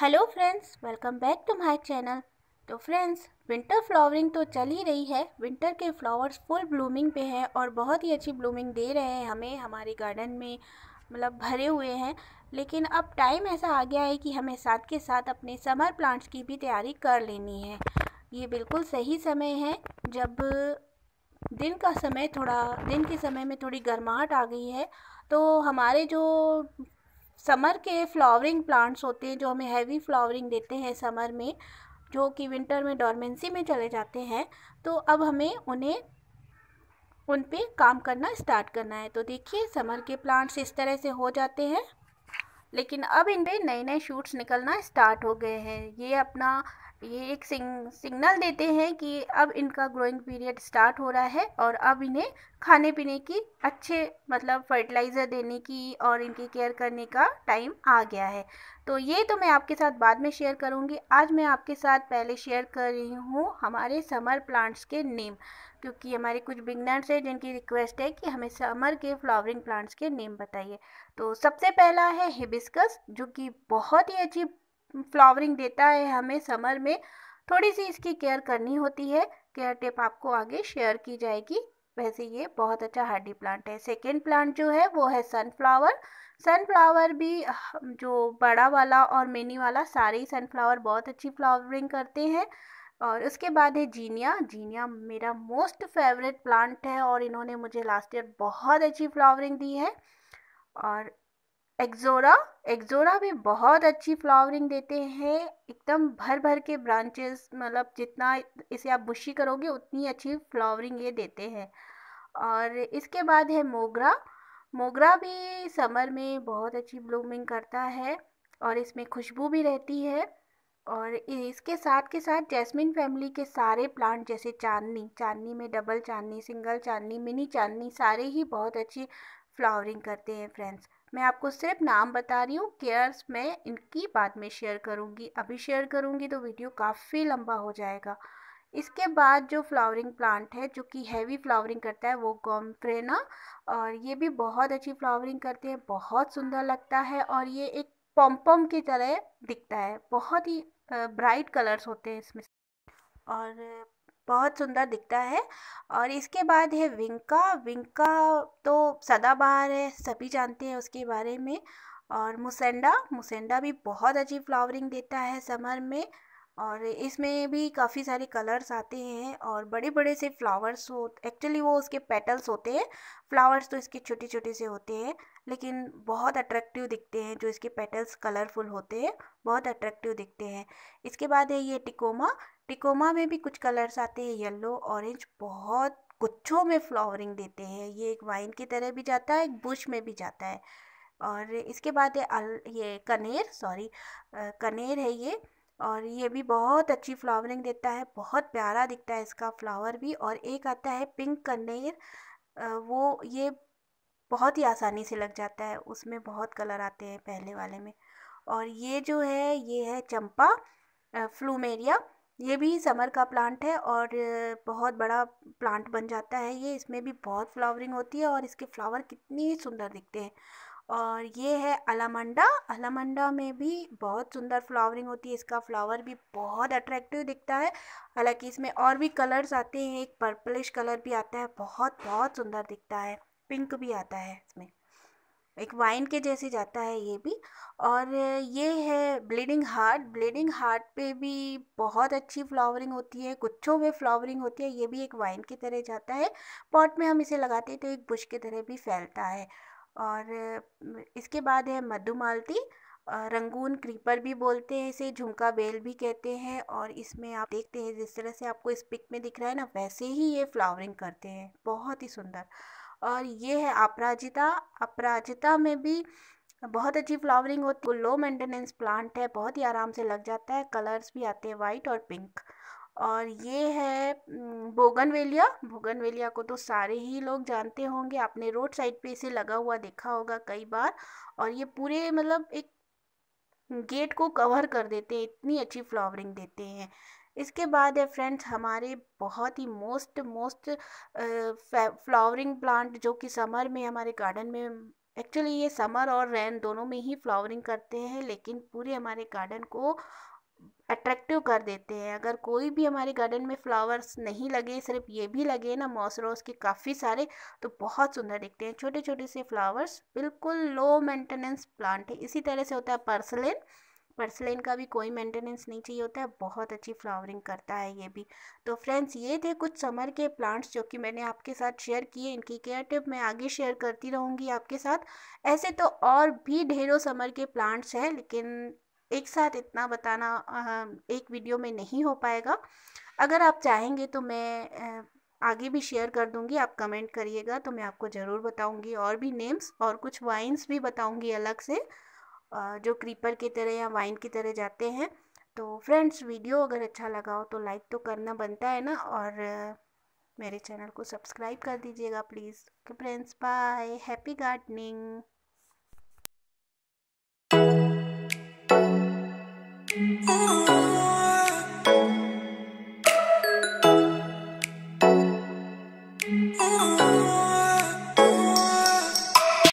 Hello friends welcome back to my channel तो friends winter flowering तो चल ही रही है विंटर के फ्लावर्स फुल ब्लूमिंग पे हैं और बहुत ही अच्छी ब्लूमिंग दे रहे हैं हमें हमारे गार्डन में मतलब भरे हुए हैं लेकिन अब टाइम ऐसा आ गया है कि हमें साथ के साथ अपने समर प्लांट्स की भी तैयारी कर लेनी है ये बिल्कुल सही समय है जब दिन का समय थोड़ा दिन के समय में थोड़ी गर्माहट आ गई है तो हमारे जो समर के फ्लावरिंग प्लांट्स होते हैं जो हमें हैवी फ्लावरिंग देते हैं समर में जो कि विंटर में डॉर्मेंसी में चले जाते हैं तो अब हमें उन्हें उन पर काम करना स्टार्ट करना है तो देखिए समर के प्लांट्स इस तरह से हो जाते हैं लेकिन अब इन पर नए नए शूट्स निकलना स्टार्ट हो गए हैं ये अपना ये एक सिंग, सिग्नल देते हैं कि अब इनका ग्रोइंग पीरियड स्टार्ट हो रहा है और अब इन्हें खाने पीने की अच्छे मतलब फर्टिलाइज़र देने की और इनकी केयर करने का टाइम आ गया है तो ये तो मैं आपके साथ बाद में शेयर करूँगी आज मैं आपके साथ पहले शेयर कर रही हूँ हमारे समर प्लांट्स के नेम क्योंकि हमारे कुछ बिगनर्स हैं जिनकी रिक्वेस्ट है कि हमें समर के फ्लावरिंग प्लांट्स के नेम बताइए तो सबसे पहला है हिबिस्कस जो कि बहुत ही अच्छी फ्लावरिंग देता है हमें समर में थोड़ी सी इसकी केयर करनी होती है केयर टिप आपको आगे शेयर की जाएगी वैसे ये बहुत अच्छा हार्डी प्लांट है सेकेंड प्लांट जो है वो है सनफ्लावर सनफ्लावर भी जो बड़ा वाला और मिनी वाला सारे ही सनफ्लावर बहुत अच्छी फ्लावरिंग करते हैं और उसके बाद है जीनिया जीनिया मेरा मोस्ट फेवरेट प्लांट है और इन्होंने मुझे लास्ट ईयर बहुत अच्छी फ्लावरिंग दी है और एक्जोरा एक्जोरा भी बहुत अच्छी फ्लावरिंग देते हैं एकदम भर भर के ब्रांचेस मतलब जितना इसे आप बुशी करोगे उतनी अच्छी फ्लावरिंग ये देते हैं और इसके बाद है मोगरा मोगरा भी समर में बहुत अच्छी ब्लूमिंग करता है और इसमें खुशबू भी रहती है और इसके साथ के साथ जैस्मिन फैमिली के सारे प्लांट जैसे चांदनी चांदनी में डबल चांदनी सिंगल चांदनी मिनी चांदनी सारे ही बहुत अच्छी फ्लावरिंग करते हैं फ्रेंड्स मैं आपको सिर्फ नाम बता रही हूँ केयर्स मैं इनकी बाद में शेयर करूँगी अभी शेयर करूँगी तो वीडियो काफ़ी लंबा हो जाएगा इसके बाद जो फ्लावरिंग प्लांट है जो कि हैवी फ्लावरिंग करता है वो गॉम्फ्रेना और ये भी बहुत अच्छी फ्लावरिंग करते हैं बहुत सुंदर लगता है और ये एक पॉम्पम की तरह दिखता है बहुत ही ब्राइट कलर्स होते हैं इसमें और बहुत सुंदर दिखता है और इसके बाद है विंका विंका तो सदाबहार है सभी जानते हैं उसके बारे में और मुसेंडा मुसेंडा भी बहुत अजीब फ्लावरिंग देता है समर में और इसमें भी काफ़ी सारे कलर्स आते हैं और बड़े बड़े से फ्लावर्स हो एक्चुअली वो उसके पेटल्स होते हैं फ्लावर्स तो इसके छोटे छोटे से होते हैं लेकिन बहुत अट्रैक्टिव दिखते हैं जो इसके पेटल्स कलरफुल होते हैं बहुत अट्रैक्टिव दिखते हैं इसके बाद है ये टिकोमा टिकोमा में भी कुछ कलर्स आते हैं येल्लो ऑरेंज बहुत गुच्छों में फ्लावरिंग देते हैं ये एक वाइन की तरह भी जाता है एक बुश में भी जाता है और इसके बाद है ये कनेर सॉरी कनेर है ये और ये भी बहुत अच्छी फ्लावरिंग देता है बहुत प्यारा दिखता है इसका फ्लावर भी और एक आता है पिंक कनेर वो ये बहुत ही आसानी से लग जाता है उसमें बहुत कलर आते हैं पहले वाले में और ये जो है ये है चंपा फ्लूमेरिया ये भी समर का प्लांट है और बहुत बड़ा प्लांट बन जाता है ये इसमें भी बहुत फ्लावरिंग होती है और इसके फ्लावर कितनी सुंदर दिखते हैं और ये है अलामंडा अलामंडा में भी बहुत सुंदर फ्लावरिंग होती है इसका फ्लावर भी बहुत अट्रैक्टिव दिखता है हालांकि इसमें और भी कलर्स आते हैं एक पर्पलिश कलर भी आता है बहुत बहुत सुंदर दिखता है पिंक भी आता है इसमें एक वाइन के जैसे जाता है ये भी और ये है ब्लीडिंग हार्ट ब्लीडिंग हार्ट पे भी बहुत अच्छी फ्लावरिंग होती है गुच्छों में फ्लावरिंग होती है ये भी एक वाइन की तरह जाता है पॉट में हम इसे लगाते हैं तो एक बुश की तरह भी फैलता है और इसके बाद है मधुमालती रंगून क्रीपर भी बोलते हैं इसे झुमका बेल भी कहते हैं और इसमें आप देखते हैं जिस तरह से आपको इस पिक में दिख रहा है ना वैसे ही ये फ्लावरिंग करते हैं बहुत ही सुंदर और ये है अपराजिता अपराजिता में भी बहुत अच्छी फ्लावरिंग होती है लो मेंटेनेंस प्लांट है बहुत ही आराम से लग जाता है कलर्स भी आते हैं वाइट और पिंक और ये है बोगनवेलिया बोगनवेलिया को तो सारे ही लोग जानते होंगे आपने रोड साइड पे इसे लगा हुआ देखा होगा कई बार और ये पूरे मतलब एक गेट को कवर कर देते हैं इतनी अच्छी फ्लावरिंग देते हैं इसके बाद है फ्रेंड्स हमारे बहुत ही मोस्ट मोस्ट फ्लावरिंग प्लांट जो कि समर में हमारे गार्डन में एक्चुअली ये समर और रैन दोनों में ही फ्लावरिंग करते हैं लेकिन पूरे हमारे गार्डन को अट्रैक्टिव कर देते हैं अगर कोई भी हमारे गार्डन में फ्लावर्स नहीं लगे सिर्फ ये भी लगे ना मॉस रोज़ के काफ़ी सारे तो बहुत सुंदर दिखते हैं छोटे छोटे से फ्लावर्स बिल्कुल लो मेंटेनेंस प्लांट है इसी तरह से होता है पर्सलिन पर्सलिन का भी कोई मेंटेनेंस नहीं चाहिए होता है बहुत अच्छी फ्लावरिंग करता है ये भी तो फ्रेंड्स ये थे कुछ समर के प्लांट्स जो कि मैंने आपके साथ शेयर किए इनकी केयर टिप मैं आगे शेयर करती रहूँगी आपके साथ ऐसे तो और भी ढेरों समर के प्लांट्स हैं लेकिन एक साथ इतना बताना एक वीडियो में नहीं हो पाएगा अगर आप चाहेंगे तो मैं आगे भी शेयर कर दूंगी आप कमेंट करिएगा तो मैं आपको ज़रूर बताऊंगी और भी नेम्स और कुछ वाइन्स भी बताऊंगी अलग से जो क्रीपर की तरह या वाइन की तरह जाते हैं तो फ्रेंड्स वीडियो अगर अच्छा लगा हो तो लाइक तो करना बनता है ना और मेरे चैनल को सब्सक्राइब कर दीजिएगा please friends bye happy gardening Ooh.